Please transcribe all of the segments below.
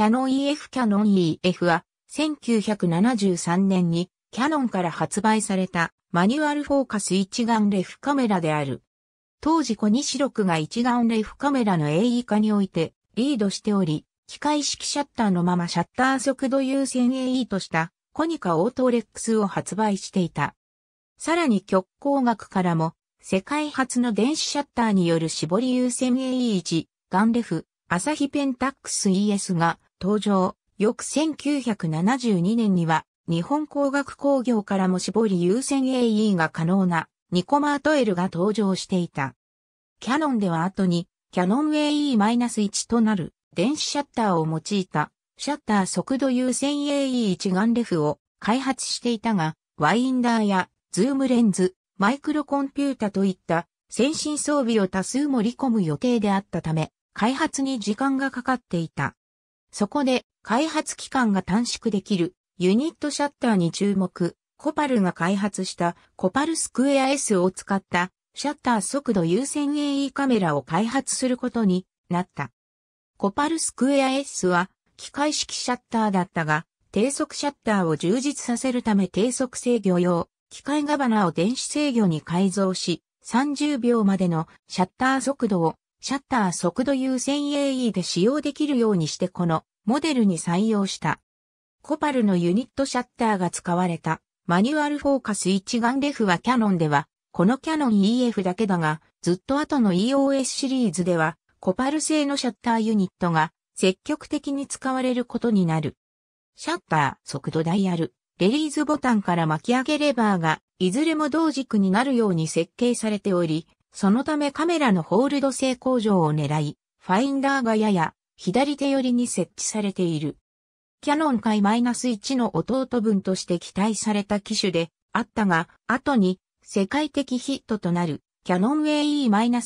キャノン EF キャノン EF は、1973年にキャノンから発売されたマニュアルフォーカス一眼レフカメラである。当時コニシロクが一眼レフカメラの AE 化においてリードしており、機械式シャッターのままシャッター速度優先 AE としたコニカオートレックスを発売していた。さらに極光学からも世界初の電子シャッターによる絞り優先 AE1 ガンレフアサヒペンタックス ES が登場。翌1972年には、日本工学工業からも絞り優先 AE が可能なニコマート L が登場していた。キャノンでは後に、キャノン AE-1 となる電子シャッターを用いたシャッター速度優先 AE 一眼レフを開発していたが、ワインダーやズームレンズ、マイクロコンピュータといった先進装備を多数盛り込む予定であったため、開発に時間がかかっていた。そこで、開発期間が短縮できる、ユニットシャッターに注目。コパルが開発したコパルスクエア S を使ったシャッター速度優先 AE カメラを開発することになった。コパルスクエア S は機械式シャッターだったが、低速シャッターを充実させるため低速制御用、機械ガバナを電子制御に改造し、30秒までのシャッター速度をシャッター速度優先 AE で使用できるようにしてこのモデルに採用した。コパルのユニットシャッターが使われたマニュアルフォーカス一眼レフはキャノンではこのキャノン EF だけだがずっと後の EOS シリーズではコパル製のシャッターユニットが積極的に使われることになる。シャッター、速度ダイヤル、レリーズボタンから巻き上げレバーがいずれも同軸になるように設計されており、そのためカメラのホールド性向上を狙い、ファインダーがやや左手寄りに設置されている。キャノン界 -1 の弟分として期待された機種であったが、後に世界的ヒットとなるキャノン AE-1 が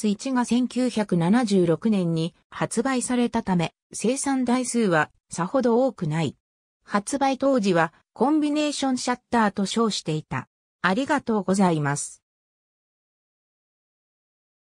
1976年に発売されたため、生産台数はさほど多くない。発売当時はコンビネーションシャッターと称していた。ありがとうございます。